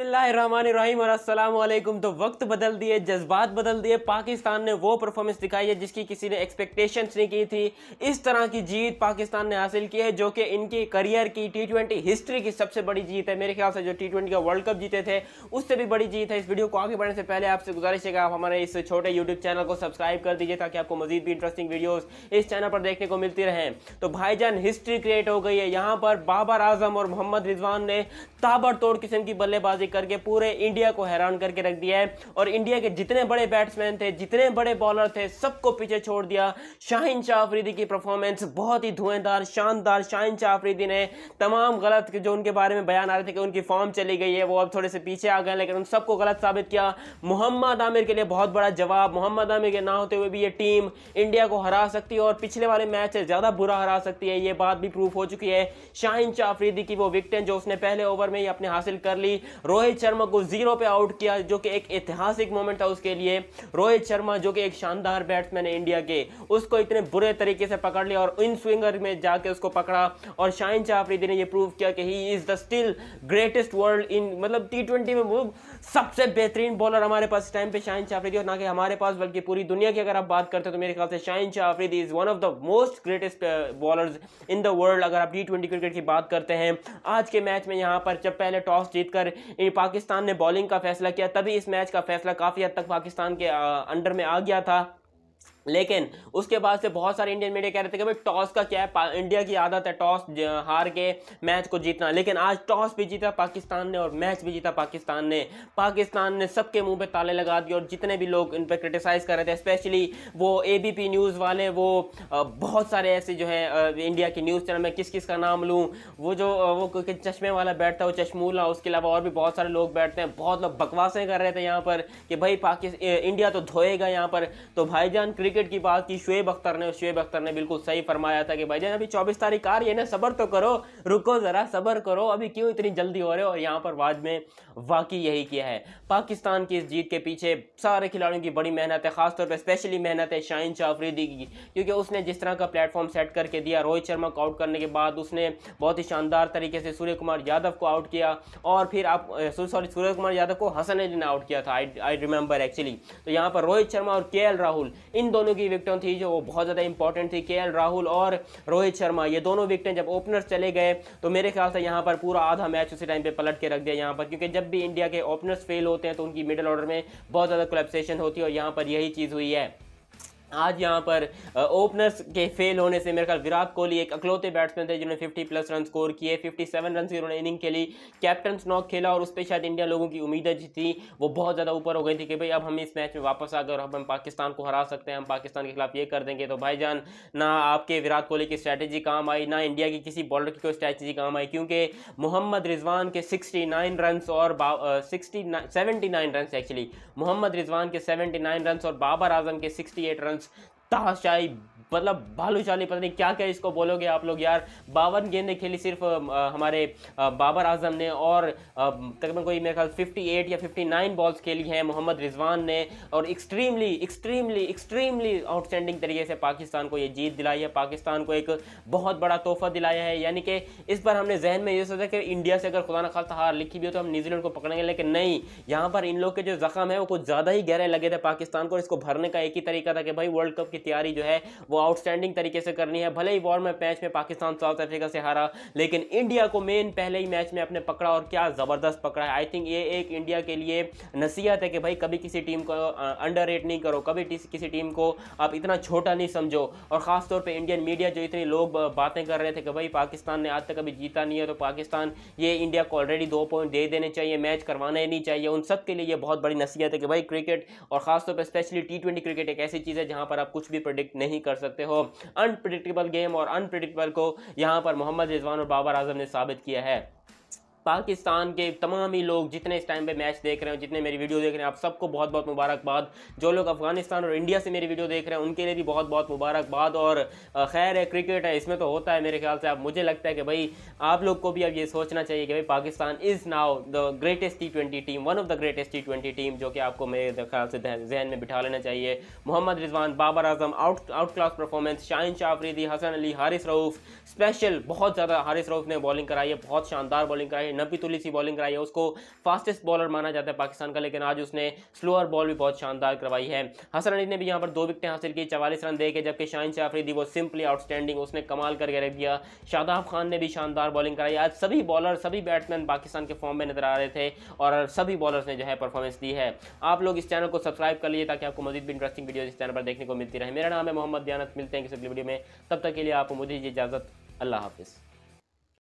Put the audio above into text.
बिस्मिल्लाम तो वक्त बदल दिए जज्बात बदल दिए पाकिस्तान ने वो परफॉर्मेंस दिखाई है जिसकी किसी ने एक्सपेक्टेशंस नहीं की थी इस तरह की जीत पाकिस्तान ने हासिल की है जो कि इनकी करियर की टी हिस्ट्री की सबसे बड़ी जीत है मेरे ख्याल से जो टी का वर्ल्ड कप जीते थे उससे भी बड़ी जीत है इस वीडियो को आगे बढ़ने से पहले आपसे गुजारिश है कि आप हमारे इस छोटे यूट्यूब चैनल को सब्सक्राइब कर दीजिए ताकि आपको मजीद भी इंटरेस्टिंग वीडियोज़ इस चैनल पर देखने को मिलती रहे तो भाईजान हिस्ट्री क्रिएट हो गई है यहाँ पर बाबर आजम और मोहम्मद रिजवान ने ताबड़तोड़ किस्म की बल्लेबाजी एक करके पूरे इंडिया को हैरान करके रख दिया है और इंडिया के जितने बड़े बैट्समैन थे जितने बड़े बॉलर थे सबको पीछे छोड़ दिया शाहिन शाह आफरीदी की परफॉर्मेंस बहुत ही धुएंदार शानदार शाहिन शाह आफरीदी ने तमाम गलत जो उनके बारे में बयान आ रहे थे कि उनकी फॉर्म चली गई है वो अब थोड़े से पीछे आ गए लेकिन उन सबको गलत साबित किया मोहम्मद आमिर के लिए बहुत बड़ा जवाब मोहम्मद आमिर के ना होते हुए भी ये टीम इंडिया को हरा सकती है और पिछले वाले मैच से ज़्यादा बुरा हरा सकती है ये बात भी प्रूफ हो चुकी है शाहिन शाह आफरीदी की वो विकटें जो उसने पहले ओवर में ही अपने हासिल कर ली रोहित रोहित शर्मा को जीरो पे आउट किया जो कि एक ऐतिहासिक मोमेंट था उसके लिए रोहित शर्मा जो कि एक शानदार बैट्समैन है इंडिया के उसको इतने बुरे तरीके से पकड़ लिया और इन स्विंगर में जाके उसको पकड़ा और शाइन शाह आफरीदी ने ये प्रूव किया कि he is the still greatest world in मतलब टी ट्वेंटी में वो सबसे बेहतरीन बॉलर हमारे पास इस टाइम पे शाइन शाह आफरीदी और ना कि हमारे पास बल्कि पूरी दुनिया की अगर आप बात करते हो तो मेरे ख्याल से Shaheen Shah Afridi is one of the most greatest bowler in the world अगर आप टी क्रिकेट की बात करते हैं आज के मैच में यहाँ पर जब पहले टॉस जीतकर ये पाकिस्तान ने बॉलिंग का फैसला किया तभी इस मैच का फैसला काफ़ी हद तक पाकिस्तान के अंडर में आ गया था लेकिन उसके बाद से बहुत सारे इंडियन मीडिया कह रहे थे कि भाई टॉस का क्या है इंडिया की आदत है टॉस हार के मैच को जीतना लेकिन आज टॉस भी जीता पाकिस्तान ने और मैच भी जीता पाकिस्तान ने पाकिस्तान ने सबके मुंह पे ताले लगा दिए और जितने भी लोग इन पर क्रिटिसाइज़ कर रहे थे स्पेशली वो ए न्यूज़ वाले वो बहुत सारे ऐसे जो है इंडिया के न्यूज़ चैनल में किस किस का नाम लूँ वो जो वो चश्मे वाला बैठता है वो चश्मूला उसके अलावा और भी बहुत सारे लोग बैठते हैं बहुत लोग बकवासें कर रहे थे यहाँ पर कि भाई पाकिस्तान इंडिया तो धोएगा यहाँ पर तो भाईजान क्रिक विकेट की बात की शुएब अख्तर ने शुएब अख्तर ने बिल्कुल सही फरमाया था कि भाई जान अभी चौबीस तारीख आ रही है ना सबर तो करो रुको ज़रा सबर करो अभी क्यों इतनी जल्दी हो रहे हो और यहाँ पर बाद में वाकई यही किया है पाकिस्तान की इस जीत के पीछे सारे खिलाड़ियों की बड़ी मेहनत है खासतौर पर स्पेशली मेहनत है शाहिन शाहरीदी की क्योंकि उसने जिस तरह का प्लेटफॉर्म सेट करके दिया रोहित शर्मा को आउट करने के बाद उसने बहुत ही शानदार तरीके से सूर्य कुमार यादव को आउट किया और फिर आप सॉरी सूर्य कुमार यादव को हसन अली ने आउट किया था आई आई रिमेंबर एक्चुअली तो यहाँ पर रोहित शर्मा और के राहुल इन दो दोनों की विकटों थी जो बहुत ज़्यादा इंपॉर्टेंट थी के राहुल और रोहित शर्मा ये दोनों विकटें जब ओपनर्स चले गए तो मेरे ख्याल से यहाँ पर पूरा आधा मैच उसी टाइम पर पलट के रख दिया यहाँ पर क्योंकि जब भी इंडिया के ओपनर्स फेल होते हैं तो उनकी मिडिल ऑर्डर में बहुत ज़्यादा कोलेप्सेशन होती है और यहाँ पर यही चीज़ हुई है आज यहाँ पर ओपनर्स के फेल होने से मेरे ख्याल विराट कोहली एक अकलौते बैट्समैन थे जिन्होंने 50 प्लस रन स्कोर किए 57 रन की उन्होंने इनिंग खेली कैप्टन स्नॉक खेला और उस पर शायद इंडिया लोगों की उम्मीदें जी थी वो बहुत ज़्यादा ऊपर हो गई थी कि भाई अब हम इस मैच में वापस आकर अब हम पाकिस्तान को हरा सकते हैं हम पाकिस्तान के खिलाफ ये कर देंगे तो जान ना आपके विराट कोहली की स्ट्रैटेजी काम आई ना इंडिया की किसी बॉलर की कोई स्ट्रैटेजी काम आई क्योंकि मोहम्मद रिजवान के सिक्सटी नाइन रन और sixty seventy nine run actually Mohammad Rizwan के सेवेंटी नाइन रन और बाबर आजम के sixty eight run antes. Taxa e मतलब भालूशाली पता नहीं क्या क्या इसको बोलोगे आप लोग यार बावन गेंदें खेली सिर्फ हमारे बाबर आजम ने और तकरीबन कोई मेरे ख्याल फिफ्टी एट या फिफ्टी नाइन बॉल्स खेली हैं मोहम्मद रिजवान ने और एक्सट्रीमली एक्सट्रीमली एक्सट्रीमली आउटस्टैंडिंग तरीके से पाकिस्तान को ये जीत दिलाई है पाकिस्तान को एक बहुत बड़ा तोहफा दिलाया है यानी कि इस बार हमने जहन में ये सोचा कि इंडिया से अगर खुदा ना खास्ता हार लिखी भी हो तो हम न्यूजीलैंड को पकड़ेंगे लेकिन नहीं यहाँ पर इन लोग के जो जख्म है वो कुछ ज़्यादा ही गहरे लगे थे पाकिस्तान को इसको भरने का एक ही तरीका था कि भाई वर्ल्ड कप की तैयारी जो है वो आउटस्टैंडिंग तरीके से करनी है भले ही वार्म में मैच में पाकिस्तान साउथ अफ्रीका से हारा लेकिन इंडिया को मेन पहले ही मैच में अपने पकड़ा और क्या ज़बरदस्त पकड़ा है आई थिंक ये एक इंडिया के लिए नसीहत है कि भाई कभी किसी टीम को अंडर रेट नहीं करो कभी किसी टीम को आप इतना छोटा नहीं समझो और ख़ासतौर पर इंडियन मीडिया जो इतने लोग बातें कर रहे थे कि भाई पाकिस्तान ने आज तक कभी जीता नहीं है तो पाकिस्तान ये इंडिया को ऑलरेडी दो पॉइंट दे देने चाहिए मैच करवाना ही नहीं चाहिए उन सब के लिए ये बहुत बड़ी नसीहत है कि भाई क्रिकेट और ख़ासतौर पर स्पेशली टी क्रिकेट एक ऐसी चीज़ है जहाँ पर आप कुछ भी प्रोडिक्ट नहीं कर सकते सकते हो अनप्रडिक्टेबल गेम और अनप्रडिक्टेबल को यहाँ पर मोहम्मद रिजवान और बाबर आजम ने साबित किया है पाकिस्तान के तमाम ही लोग जितने इस टाइम पे मैच देख रहे हो जितने मेरी वीडियो देख रहे हैं आप सबको बहुत बहुत मुबारकबाद जो लोग अफगानिस्तान और इंडिया से मेरी वीडियो देख रहे हैं उनके लिए भी बहुत बहुत मुबारकबाद और खैर है क्रिकेट है इसमें तो होता है मेरे ख्याल से आप मुझे लगता है कि भाई आप लोग को भी अब ये सोचना चाहिए कि भाई Pakistan is now the greatest T twenty team one of the greatest T twenty team जो कि आपको मेरे ख्याल से जहन में बिठा लेना चाहिए Mohammad Rizwan Babar Azam out out class performance Shaheen शाहरीदी हसन अली हारिस रऊफ़ स्पेशल बहुत ज़्यादा हारिस रऊफ़ ने बॉलिंग कराई है बहुत शानदार बॉलिंग कराई है नबी तुली सी बॉलिंग कराई है उसको फास्टेस्ट बॉलर माना जाता है पाकिस्तान का लेकिन आज उसने स्लोअर बॉल भी बहुत शानदार करवाई है हसन अली ने भी यहाँ पर दो विकटें हासिल की चवालीस रन दे के जबकि शाहिन शाफरी शाफरीदी वो सिंपली आउटस्टैंडिंग उसने कमाल करके रख दिया शादाब खान ने भी शानदार बॉलिंग कराई आज सभी बॉलर सभी बैट्समैन पाकिस्तान के फॉर्म में नजर आ रहे थे और सभी बॉलर्स ने जो है परफॉर्मेंस दी है आप लोग इस चैनल को सब्सक्राइब कर लीजिए ताकि आपको मजीद भी इंटरेस्टिंग वीडियो इस चैनल पर देखने को मिलती रहे मेरा नाम है मोहम्मद दयानत मिलते हैं किसी वीडियो में तब तक के लिए आप मुझे इजाज़त अल्लाह हाफिज़